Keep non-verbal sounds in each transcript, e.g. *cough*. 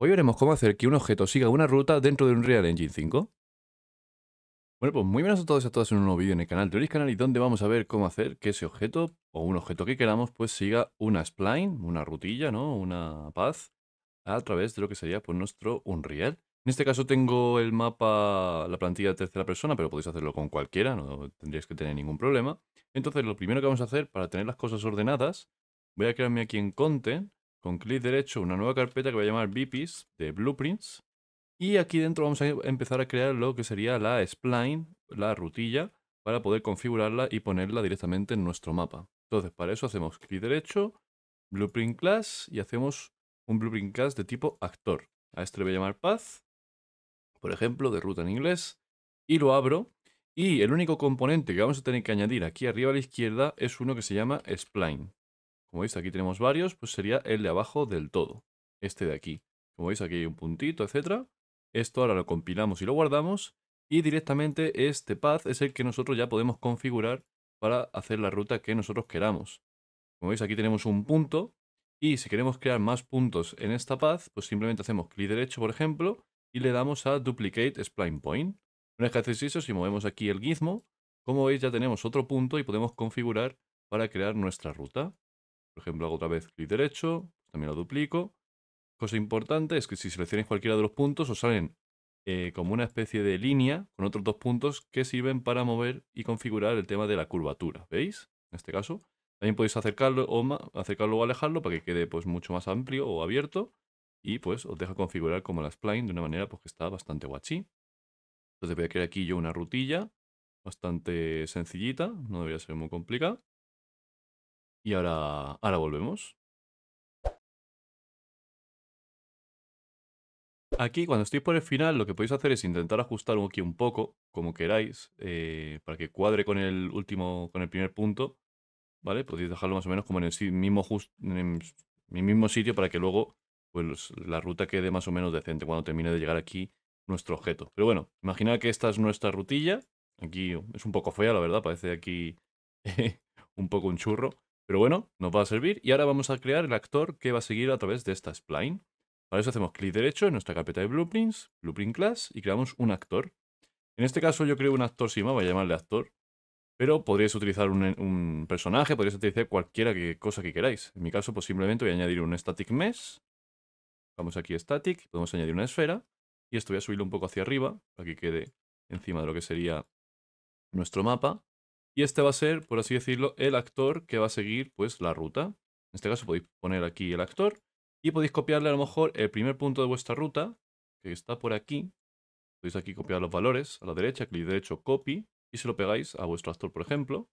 Hoy veremos cómo hacer que un objeto siga una ruta dentro de un Unreal Engine 5. Bueno, pues muy buenas a todos y a todas en un nuevo vídeo en el canal de y donde vamos a ver cómo hacer que ese objeto o un objeto que queramos pues siga una spline, una rutilla, ¿no? Una paz a través de lo que sería pues nuestro Unreal. En este caso tengo el mapa, la plantilla de tercera persona, pero podéis hacerlo con cualquiera, no tendríais que tener ningún problema. Entonces lo primero que vamos a hacer para tener las cosas ordenadas, voy a crearme aquí en Content con clic derecho una nueva carpeta que voy a llamar BPs de Blueprints. Y aquí dentro vamos a empezar a crear lo que sería la spline, la rutilla, para poder configurarla y ponerla directamente en nuestro mapa. Entonces, para eso hacemos clic derecho, Blueprint Class y hacemos un Blueprint Class de tipo actor. A este le voy a llamar Path, por ejemplo, de ruta en inglés, y lo abro. Y el único componente que vamos a tener que añadir aquí arriba a la izquierda es uno que se llama spline. Como veis, aquí tenemos varios, pues sería el de abajo del todo, este de aquí. Como veis, aquí hay un puntito, etcétera. Esto ahora lo compilamos y lo guardamos. Y directamente este path es el que nosotros ya podemos configurar para hacer la ruta que nosotros queramos. Como veis, aquí tenemos un punto. Y si queremos crear más puntos en esta path, pues simplemente hacemos clic derecho, por ejemplo, y le damos a Duplicate Spline Point. Una vez que hacéis eso, si movemos aquí el gizmo, como veis ya tenemos otro punto y podemos configurar para crear nuestra ruta. Por ejemplo, hago otra vez clic derecho, también lo duplico. Cosa importante es que si seleccionáis cualquiera de los puntos os salen eh, como una especie de línea con otros dos puntos que sirven para mover y configurar el tema de la curvatura, ¿veis? En este caso. También podéis acercarlo o, acercarlo alejarlo para que quede pues, mucho más amplio o abierto y pues os deja configurar como la spline de una manera pues, que está bastante guachí. Entonces voy a crear aquí yo una rutilla bastante sencillita, no debería ser muy complicada. Y ahora, ahora volvemos. Aquí, cuando estoy por el final, lo que podéis hacer es intentar ajustar aquí un poco, como queráis, eh, para que cuadre con el último, con el primer punto. ¿Vale? Podéis dejarlo más o menos como en el mismo, mismo sitio para que luego pues, la ruta quede más o menos decente cuando termine de llegar aquí nuestro objeto. Pero bueno, imaginad que esta es nuestra rutilla. Aquí es un poco fea, la verdad, parece aquí *laughs* un poco un churro. Pero bueno, nos va a servir y ahora vamos a crear el actor que va a seguir a través de esta spline. Para eso hacemos clic derecho en nuestra carpeta de blueprints, blueprint class, y creamos un actor. En este caso yo creo un actor si voy a llamarle actor. Pero podríais utilizar un, personaje, podríais utilizar cualquiera que, cosa que queráis. En mi caso, pues simplemente voy a añadir un static mesh. Vamos aquí a static, podemos añadir una esfera. Y esto voy a subirlo un poco hacia arriba, para que quede encima de lo que sería nuestro mapa. Y este va a ser, por así decirlo, el actor que va a seguir pues la ruta. En este caso podéis poner aquí el actor y podéis copiarle a lo mejor el primer punto de vuestra ruta, que está por aquí. Podéis aquí copiar los valores a la derecha, clic derecho, copy, y se lo pegáis a vuestro actor, por ejemplo,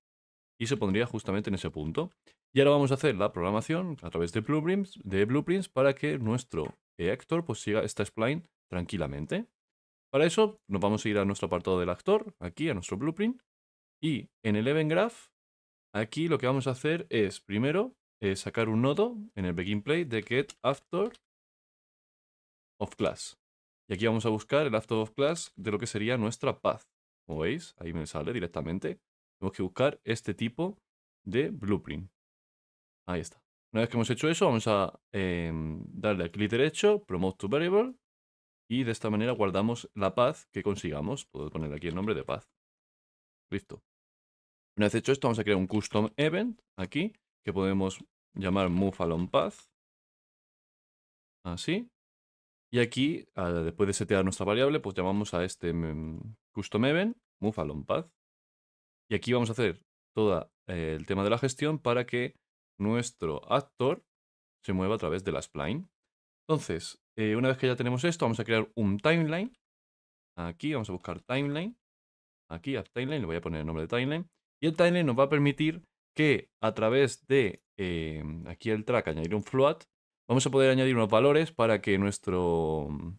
y se pondría justamente en ese punto. Y ahora vamos a hacer la programación a través de blueprints, de blueprints para que nuestro eh, actor pues siga esta spline tranquilamente. Para eso nos vamos a ir a nuestro apartado del actor, aquí a nuestro blueprint, y en el event graph, aquí lo que vamos a hacer es, primero, eh, sacar un nodo en el begin play de get after of class. Y aquí vamos a buscar el after of class de lo que sería nuestra path. Como veis, ahí me sale directamente. Tenemos que buscar este tipo de blueprint. Ahí está. Una vez que hemos hecho eso, vamos a em, darle a clic derecho, promote to variable, y de esta manera guardamos la path que consigamos. Puedo poner aquí el nombre de path. Listo. Una vez hecho esto, vamos a crear un custom event aquí que podemos llamar move path. Así. Y aquí, después de setear nuestra variable, pues llamamos a este mm, custom event move path. Y aquí vamos a hacer todo eh, el tema de la gestión para que nuestro actor se mueva a través de la spline. Entonces, eh, una vez que ya tenemos esto, vamos a crear un timeline. Aquí vamos a buscar timeline aquí a timeline, le voy a poner el nombre de timeline. Y el timeline nos va a permitir que a través de em, aquí el track añadir un float, vamos a poder añadir unos valores para que nuestro mm,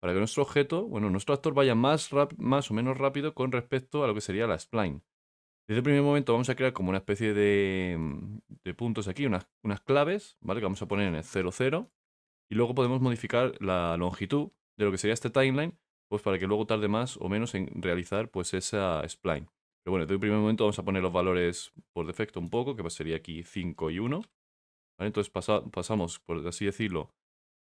para que nuestro objeto, bueno, nuestro actor vaya más, más o menos rápido con respecto a lo que sería la spline. Desde el primer momento vamos a crear como una especie de, mm, puntos aquí, unas, unas, claves, ¿vale? Que vamos a poner en el 00 y luego podemos modificar la longitud de lo que sería este timeline pues para que luego tarde más o menos en realizar pues esa spline. Pero bueno, de un primer momento vamos a poner los valores por defecto un poco, que sería aquí 5 y 1. Entonces pasamos, por así decirlo,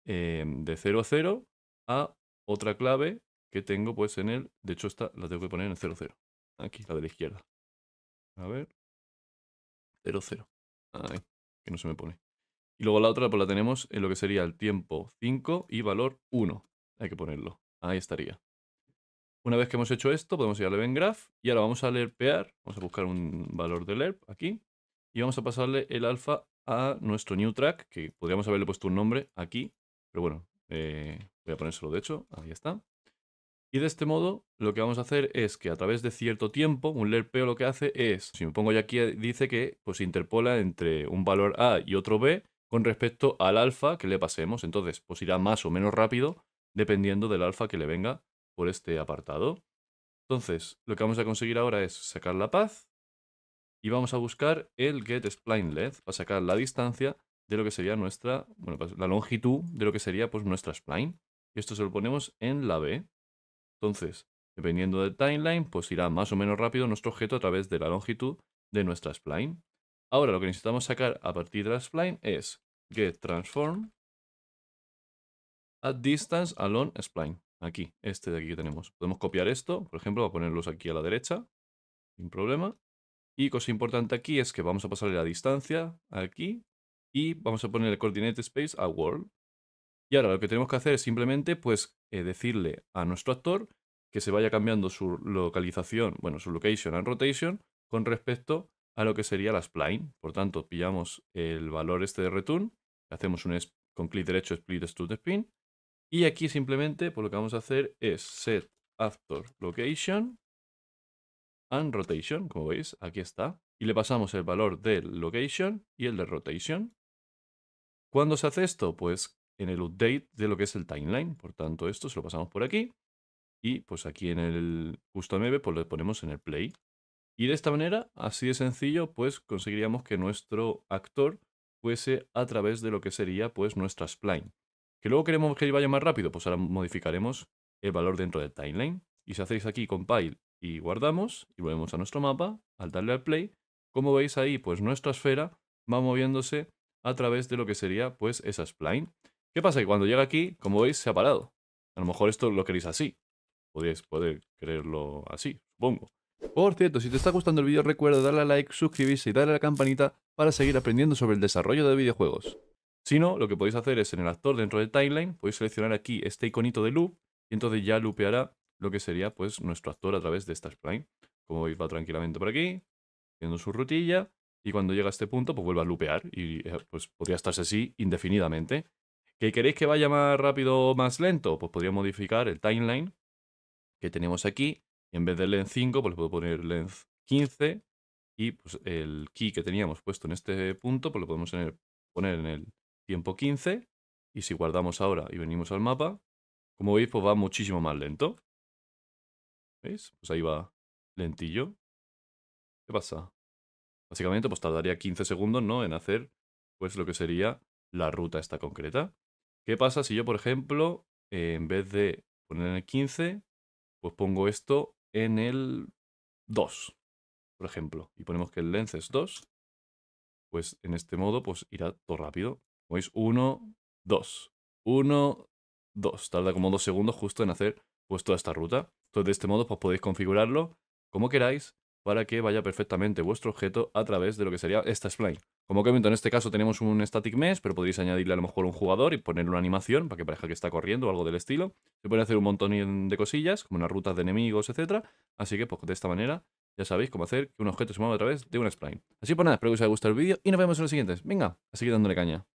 eh, de 0 a 0 a otra clave que tengo pues en el... De hecho esta la tengo que poner en 0, 0. Aquí, la de la izquierda. A ver. 0, 0. Ahí, que no se me pone. Y luego la otra pues, la tenemos en lo que sería el tiempo 5 y valor 1. Hay que ponerlo. Ahí estaría. Una vez que hemos hecho esto, podemos ir a event graph y ahora vamos a lerpear, vamos a buscar un valor de lerp aquí y vamos a pasarle el alfa a nuestro new track, que podríamos haberle puesto un nombre aquí, pero bueno, eh, voy a ponérselo de hecho, ahí está. Y de este modo lo que vamos a hacer es que a través de cierto tiempo, un lerpeo lo que hace es, si me pongo ya aquí, dice que pues interpola entre un valor A y otro B con respecto al alfa que le pasemos, entonces pues irá más o menos rápido dependiendo del alfa que le venga por este apartado. Entonces, lo que vamos a conseguir ahora es sacar la paz y vamos a buscar el getSplineLength para sacar la distancia de lo que sería nuestra, bueno, pues, la longitud de lo que sería pues nuestra spline. Y esto se lo ponemos en la B. Entonces, dependiendo del timeline, pues irá más o menos rápido nuestro objeto a través de la longitud de nuestra spline. Ahora lo que necesitamos sacar a partir de la spline es getTransform At distance alone spline. Aquí, este de aquí que tenemos. Podemos copiar esto, por ejemplo, a ponerlos aquí a la derecha, sin problema. Y cosa importante aquí es que vamos a pasarle la distancia aquí y vamos a poner el coordinate space a world. Y ahora lo que tenemos que hacer es simplemente pues eh, decirle a nuestro actor que se vaya cambiando su localización, bueno, su location and rotation con respecto a lo que sería la spline. Por tanto, pillamos el valor este de return, hacemos un con clic derecho split to spin y aquí simplemente, por pues, lo que vamos a hacer es set actor location and rotation, como veis, aquí está. Y le pasamos el valor del location y el de rotation. ¿Cuándo se hace esto? Pues en el update de lo que es el timeline. Por tanto, esto se lo pasamos por aquí. Y pues aquí en el custom event pues lo ponemos en el play. Y de esta manera, así de sencillo, pues conseguiríamos que nuestro actor fuese a través de lo que sería pues nuestra spline. Que luego queremos que vaya más rápido, pues ahora modificaremos el valor dentro del timeline. Y si hacéis aquí compile y guardamos y volvemos a nuestro mapa, al darle al play, como veis ahí, pues nuestra esfera va moviéndose a través de lo que sería pues esa spline. ¿Qué pasa? Que cuando llega aquí, como veis, se ha parado. A lo mejor esto lo queréis así. Podéis poder creerlo así, supongo. Por cierto, si te está gustando el vídeo recuerda darle a like, suscribirse y darle a la campanita para seguir aprendiendo sobre el desarrollo de videojuegos. Si no, lo que podéis hacer es en el actor dentro del timeline, podéis seleccionar aquí este iconito de loop y entonces ya loopeará lo que sería pues nuestro actor a través de esta spline. Como veis va tranquilamente por aquí, haciendo su rutilla y cuando llega a este punto pues vuelve a loopear y eh, pues podría estarse así indefinidamente. ¿Que queréis que vaya más rápido o más lento? Pues podría modificar el timeline que tenemos aquí en vez de length 5 pues le puedo poner length 15 y pues el key que teníamos puesto en este punto pues lo podemos poner en el tiempo 15, y si guardamos ahora y venimos al mapa, como veis, pues va muchísimo más lento. ¿Veis? Pues ahí va lentillo. ¿Qué pasa? Básicamente, pues tardaría 15 segundos, ¿no? En hacer, pues, lo que sería la ruta esta concreta. ¿Qué pasa si yo, por ejemplo, en vez de poner en el 15, pues pongo esto en el 2, por ejemplo, y ponemos que el lens es 2, pues en este modo, pues irá todo rápido. Veis, 1, 2. 1, 2. Tarda como dos segundos justo en hacer pues toda esta ruta. Entonces de este modo pues podéis configurarlo como queráis para que vaya perfectamente vuestro objeto a través de lo que sería esta spline. Como que en este caso tenemos un static mesh, pero podéis añadirle a lo mejor un jugador y ponerle una animación para que parezca que está corriendo o algo del estilo. Se puede hacer un montón de cosillas, como unas rutas de enemigos, etc. Así que pues de esta manera ya sabéis cómo hacer que un objeto se mueva a través de una spline. Así pues nada, espero que os haya gustado el vídeo y nos vemos en los siguientes. Venga, a seguir dándole caña.